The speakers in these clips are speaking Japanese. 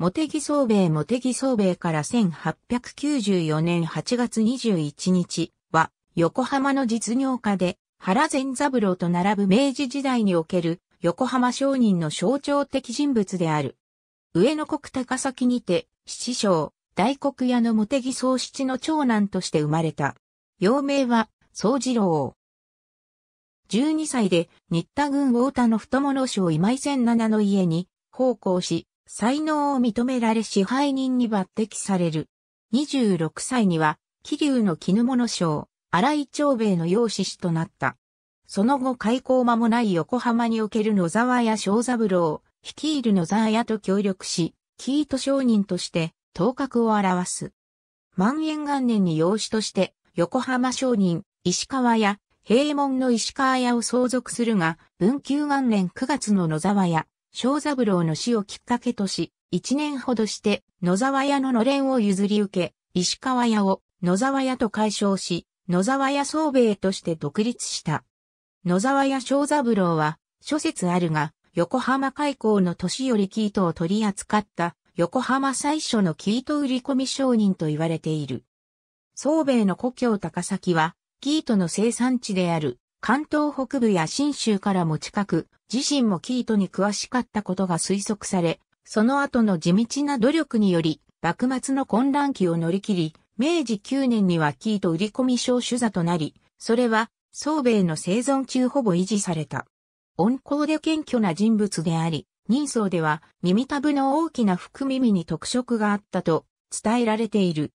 茂木総兵衛茂木総兵衛から1894年8月21日は、横浜の実業家で、原善三郎と並ぶ明治時代における横浜商人の象徴的人物である。上野国高崎にて、七将大黒屋の茂木宗七の長男として生まれた。幼名は、宗次郎。12歳で、新田軍太田の太物将今井千七の家に、奉公し、才能を認められ支配人に抜擢される。26歳には、桐生の絹物商、荒井長兵衛の養子師となった。その後開校間もない横浜における野沢屋正三郎、率いる野沢屋と協力し、キート商人として頭角を表す。万円元年に養子として横浜商人、石川屋、平門の石川屋を相続するが、文久元年9月の野沢屋、小三郎の死をきっかけとし、一年ほどして野沢屋ののれんを譲り受け、石川屋を野沢屋と解消し、野沢屋総兵衛として独立した。野沢屋小三郎は、諸説あるが、横浜開港の年よりー糸を取り扱った横浜最初のー糸売り込み商人と言われている。総衛の故郷高崎は、ー糸の生産地である関東北部や新州からも近く、自身もキートに詳しかったことが推測され、その後の地道な努力により、幕末の混乱期を乗り切り、明治9年にはキート売り込み商主座となり、それは、宗米の生存中ほぼ維持された。温厚で謙虚な人物であり、人相では耳たぶの大きな福耳に特色があったと伝えられている。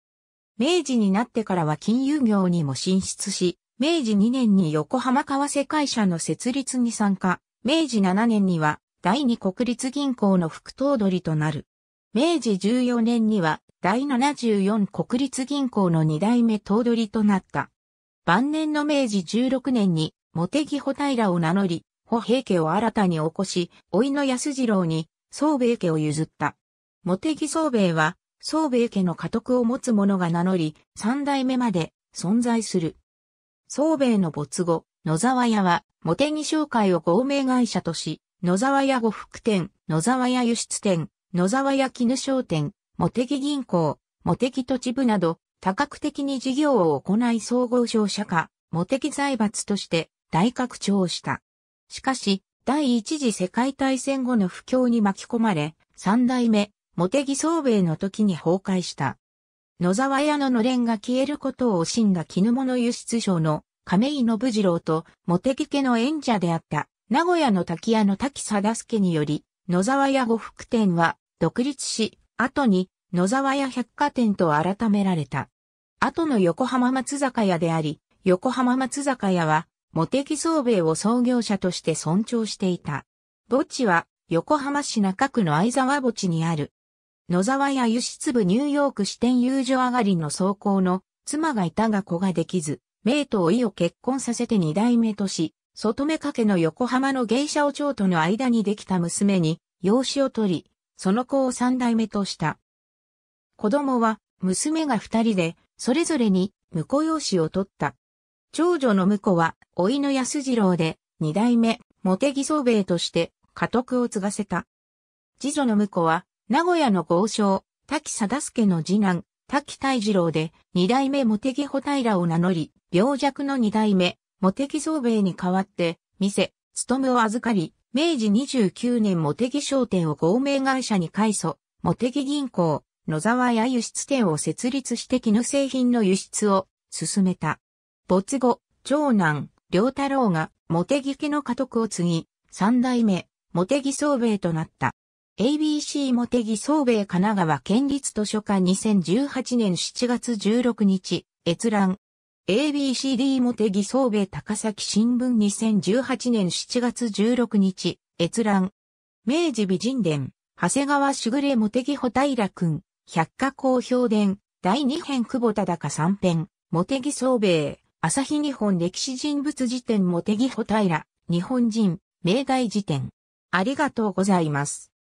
明治になってからは金融業にも進出し、明治2年に横浜為替会社の設立に参加。明治7年には第二国立銀行の副頭取となる。明治14年には第74国立銀行の二代目頭取となった。晩年の明治16年に、茂木穂平を名乗り、穂平家を新たに起こし、老いの安次郎に、宗兵衛家を譲った。茂木宗兵衛は、宗兵衛家の家督を持つ者が名乗り、三代目まで存在する。宗兵衛の没後、野沢屋は、茂木商会を合名会社とし、野沢屋呉服店、野沢屋輸出店、野沢屋絹商店、茂木銀行、茂木土地部など、多角的に事業を行い総合商社化、茂木財閥として大拡張した。しかし、第一次世界大戦後の不況に巻き込まれ、三代目、茂木総兵衛の時に崩壊した。野沢屋ののれんが消えることを惜しんだ絹物輸出商の亀井信次郎と、茂木家の縁者であった、名古屋の滝屋の滝貞助により、野沢屋呉服店は独立し、後に野沢屋百貨店と改められた。後の横浜松坂屋であり、横浜松坂屋は、茂木総兵衛を創業者として尊重していた。墓地は、横浜市中区の相沢墓地にある。野沢屋輸出部ニューヨーク支店遊女上がりの走行の妻がいたが子ができず、名とおいを結婚させて二代目とし、外目掛けの横浜の芸者お長との間にできた娘に、養子を取り、その子を三代目とした。子供は、娘が二人で、それぞれに、婿養子を取った。長女の婿は、老いの安次郎で、二代目、茂木総兵衛として、家督を継がせた。次女の婿は、名古屋の豪商、滝貞助の次男、滝大二郎で、二代目茂木穂平を名乗り、病弱の二代目、茂木総兵衛に代わって、店、務を預かり、明治29年茂木商店を合名会社に改祖、茂木銀行、野沢屋輸出店を設立して絹製品の輸出を進めた。没後、長男、良太郎が茂木家の家督を継ぎ、三代目、茂木宗兵衛となった。ABC 茂木総米神奈川県立図書館2018年7月16日、閲覧。ABCD 茂木総米高崎新聞2018年7月16日、閲覧。明治美人伝、長谷川しぐれ茂木穂平君、百科公表伝、第2編久保忠3編、茂木総米、朝日日本歴史人物辞典茂木穂平、日本人、明大辞典。ありがとうございます。